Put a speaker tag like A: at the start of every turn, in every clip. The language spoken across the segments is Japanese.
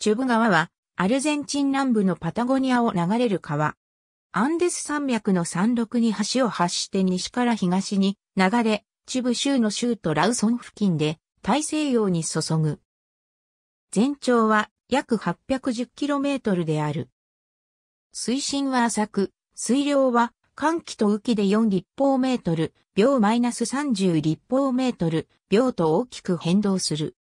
A: チュブ川は、アルゼンチン南部のパタゴニアを流れる川。アンデス山脈の山麓に橋を発して西から東に流れ、チュブ州の州都ラウソン付近で大西洋に注ぐ。全長は約 810km である。水深は浅く、水量は寒気と雨気で4立方メートル、秒マイナス30立方メートル、秒と大きく変動する。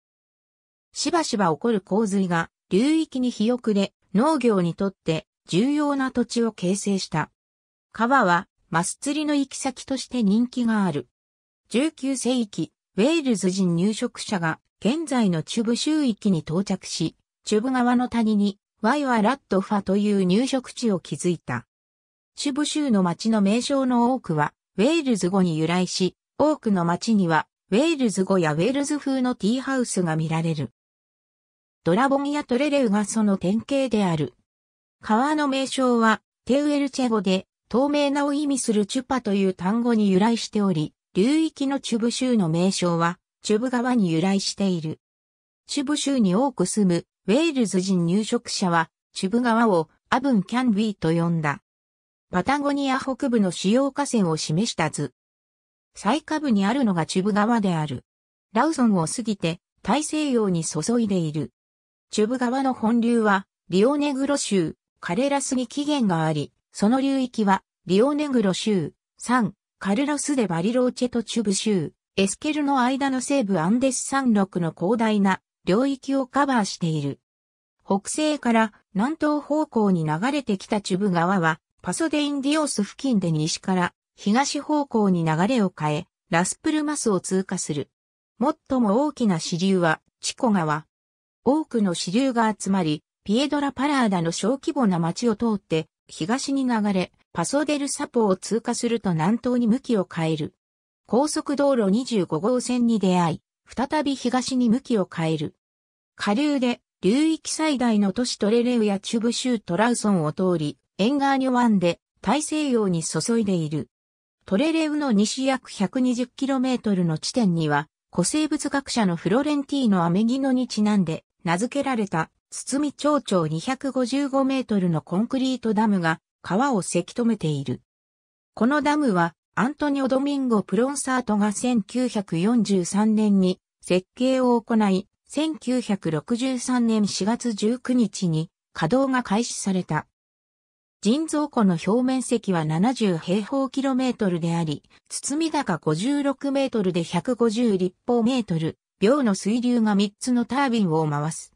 A: しばしば起こる洪水が流域に日遅れ、農業にとって重要な土地を形成した。川は、マス釣りの行き先として人気がある。19世紀、ウェールズ人入植者が現在のチュブ州域に到着し、チュブ川の谷にワイワラットファという入植地を築いた。チュブ州の町の名称の多くはウェールズ語に由来し、多くの町にはウェールズ語やウェールズ風のティーハウスが見られる。ドラボンやトレレウがその典型である。川の名称は、テウエルチェ語で、透明なを意味するチュパという単語に由来しており、流域のチュブ州の名称は、チュブ川に由来している。チュブ州に多く住む、ウェールズ人入植者は、チュブ川を、アブン・キャンビーと呼んだ。パタゴニア北部の主要河川を示した図。最下部にあるのがチュブ川である。ラウソンを過ぎて、大西洋に注いでいる。チュブ川の本流は、リオネグロ州、カレラスに起源があり、その流域は、リオネグロ州、3、カルロスでバリローチェとチュブ州、エスケルの間の西部アンデス山麓の広大な領域をカバーしている。北西から南東方向に流れてきたチュブ川は、パソデインディオス付近で西から東方向に流れを変え、ラスプルマスを通過する。最も大きな支流は、チコ川、多くの支流が集まり、ピエドラ・パラーダの小規模な町を通って、東に流れ、パソデル・サポを通過すると南東に向きを変える。高速道路25号線に出会い、再び東に向きを変える。下流で、流域最大の都市トレレウやチュブ州トラウソンを通り、沿岸に湾で大西洋に注いでいる。トレレウの西約 120km の地点には、古生物学者のフロレンティーノ・アメギノにちなんで、名付けられた、堤町長255メートルのコンクリートダムが川をせき止めている。このダムはアントニオ・ドミンゴ・プロンサートが1943年に設計を行い、1963年4月19日に稼働が開始された。人造湖の表面積は70平方キロメートルであり、包み高56メートルで150立方メートル、秒の水流が3つのタービンを回す。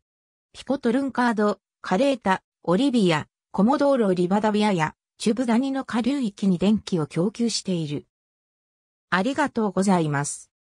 A: ピコトルンカード、カレータ、オリビア、コモドーロリバダビアやチュブダニの下流域に電気を供給している。ありがとうございます。